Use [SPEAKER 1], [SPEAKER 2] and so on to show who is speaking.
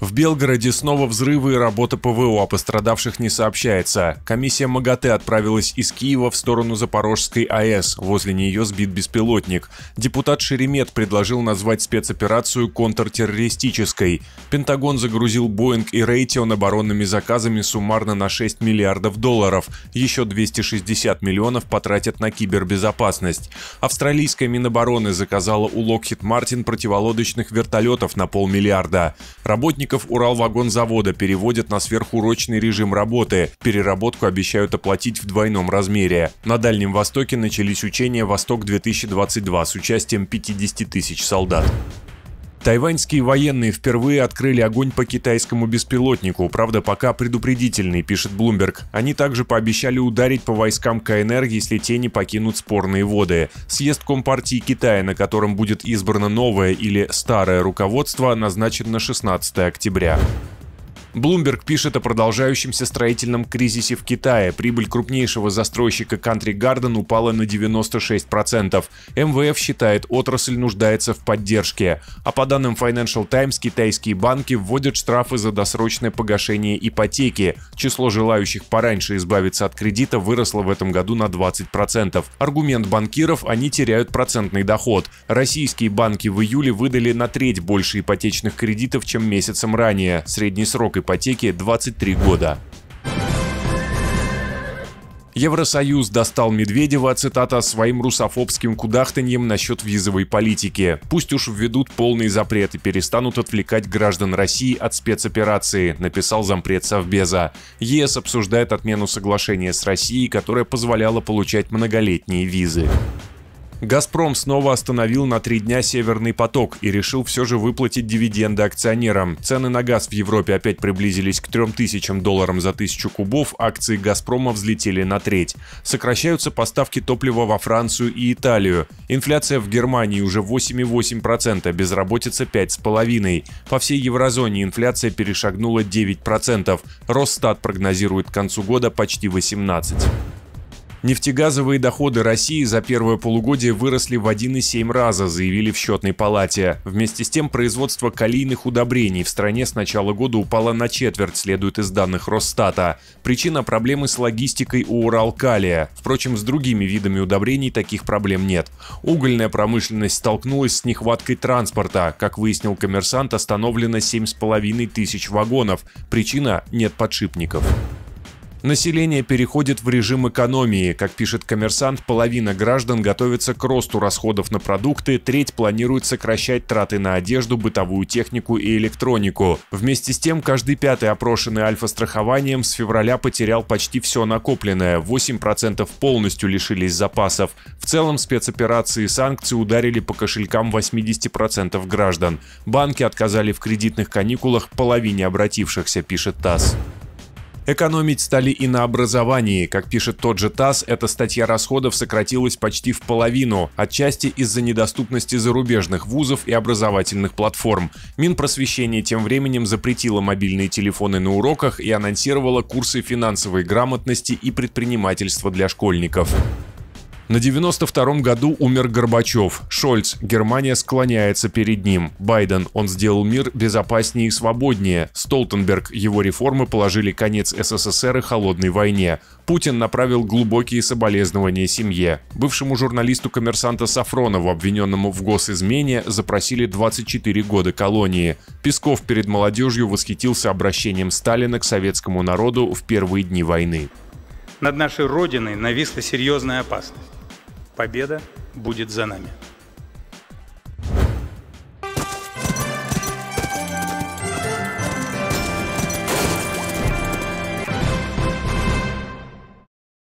[SPEAKER 1] В Белгороде снова взрывы и работа ПВО, о пострадавших не сообщается. Комиссия МАГАТЭ отправилась из Киева в сторону Запорожской АЭС, возле нее сбит беспилотник. Депутат Шеремет предложил назвать спецоперацию контртеррористической. Пентагон загрузил Боинг и Рейтион оборонными заказами суммарно на 6 миллиардов долларов, еще 260 миллионов потратят на кибербезопасность. Австралийская Минобороны заказала у Lockheed Мартин противолодочных вертолетов на полмиллиарда. Работник сотрудников Уралвагонзавода переводят на сверхурочный режим работы. Переработку обещают оплатить в двойном размере. На Дальнем Востоке начались учения «Восток-2022» с участием 50 тысяч солдат. Тайваньские военные впервые открыли огонь по китайскому беспилотнику, правда пока предупредительный, пишет Bloomberg. Они также пообещали ударить по войскам КНР, если те не покинут спорные воды. Съезд Компартии Китая, на котором будет избрано новое или старое руководство, назначен на 16 октября. Bloomberg пишет о продолжающемся строительном кризисе в Китае. Прибыль крупнейшего застройщика Country Garden упала на 96%. МВФ считает, отрасль нуждается в поддержке. А по данным Financial Times, китайские банки вводят штрафы за досрочное погашение ипотеки. Число желающих пораньше избавиться от кредита выросло в этом году на 20%. Аргумент банкиров – они теряют процентный доход. Российские банки в июле выдали на треть больше ипотечных кредитов, чем месяцем ранее. Средний срок ипотеки 23 года. Евросоюз достал Медведева, цитата, своим русофобским кудахтаньем насчет визовой политики. «Пусть уж введут полный запрет и перестанут отвлекать граждан России от спецоперации», написал зампред Совбеза. ЕС обсуждает отмену соглашения с Россией, которое позволяло получать многолетние визы. «Газпром» снова остановил на три дня «Северный поток» и решил все же выплатить дивиденды акционерам. Цены на газ в Европе опять приблизились к 3000 долларам за тысячу кубов, акции «Газпрома» взлетели на треть. Сокращаются поставки топлива во Францию и Италию. Инфляция в Германии уже 8,8%, безработица 5,5%. По всей еврозоне инфляция перешагнула 9%. Росстат прогнозирует к концу года почти 18%. Нефтегазовые доходы России за первое полугодие выросли в 1,7 раза, заявили в счетной палате. Вместе с тем, производство калийных удобрений в стране с начала года упало на четверть, следует из данных Росстата. Причина проблемы с логистикой у Уралкалия. Впрочем, с другими видами удобрений таких проблем нет. Угольная промышленность столкнулась с нехваткой транспорта. Как выяснил коммерсант, остановлено 7,5 тысяч вагонов. Причина – нет подшипников. Население переходит в режим экономии. Как пишет коммерсант, половина граждан готовится к росту расходов на продукты, треть планирует сокращать траты на одежду, бытовую технику и электронику. Вместе с тем, каждый пятый опрошенный альфа-страхованием с февраля потерял почти все накопленное. 8% полностью лишились запасов. В целом спецоперации и санкции ударили по кошелькам 80% граждан. Банки отказали в кредитных каникулах половине обратившихся, пишет ТАСС. Экономить стали и на образовании. Как пишет тот же ТАСС, эта статья расходов сократилась почти в половину, отчасти из-за недоступности зарубежных вузов и образовательных платформ. Минпросвещение тем временем запретило мобильные телефоны на уроках и анонсировало курсы финансовой грамотности и предпринимательства для школьников. На 92-м году умер Горбачев. Шольц. Германия склоняется перед ним. Байден. Он сделал мир безопаснее и свободнее. Столтенберг. Его реформы положили конец СССР и холодной войне. Путин направил глубокие соболезнования семье. Бывшему журналисту-коммерсанта Сафронову, обвиненному в госизмене, запросили 24 года колонии. Песков перед молодежью восхитился обращением Сталина к советскому народу в первые дни войны. Над нашей Родиной нависла серьезная опасность. Победа будет за нами.